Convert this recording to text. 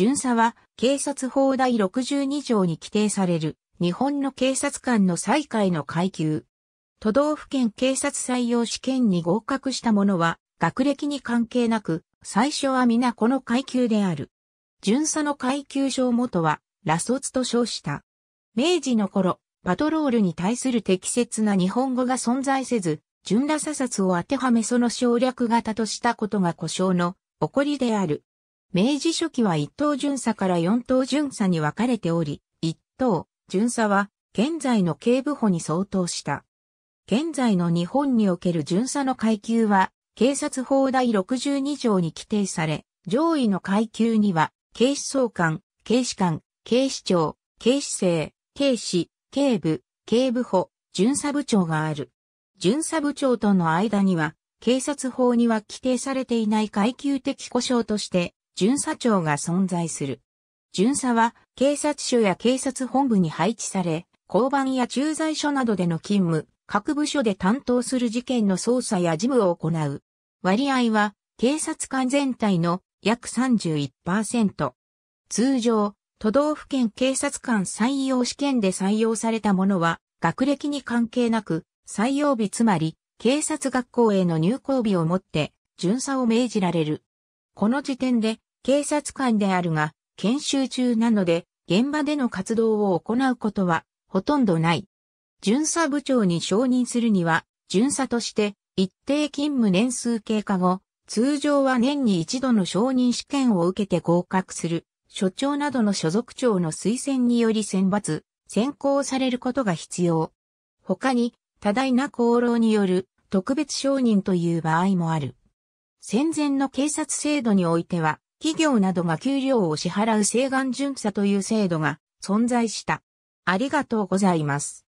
巡査は警察法第62条に規定される日本の警察官の最下位の階級。都道府県警察採用試験に合格した者は学歴に関係なく、最初は皆この階級である。巡査の階級証元は、羅卒と称した。明治の頃、パトロールに対する適切な日本語が存在せず、巡査査察を当てはめその省略型としたことが故障の起こりである。明治初期は一等巡査から四等巡査に分かれており、一等巡査は現在の警部補に相当した。現在の日本における巡査の階級は、警察法第62条に規定され、上位の階級には、警視総監、警視官、警視庁、警視正、警視、警部、警部補、巡査部長がある。巡査部長との間には、警察法には規定されていない階級的故障として、巡査長が存在する。巡査は警察署や警察本部に配置され、交番や駐在所などでの勤務、各部署で担当する事件の捜査や事務を行う。割合は警察官全体の約31%。通常、都道府県警察官採用試験で採用されたものは、学歴に関係なく、採用日つまり、警察学校への入校日をもって、巡査を命じられる。この時点で、警察官であるが、研修中なので、現場での活動を行うことは、ほとんどない。巡査部長に承認するには、巡査として、一定勤務年数経過後、通常は年に一度の承認試験を受けて合格する、所長などの所属長の推薦により選抜、選考されることが必要。他に、多大な功労による特別承認という場合もある。戦前の警察制度においては、企業などが給料を支払う請願巡査という制度が存在した。ありがとうございます。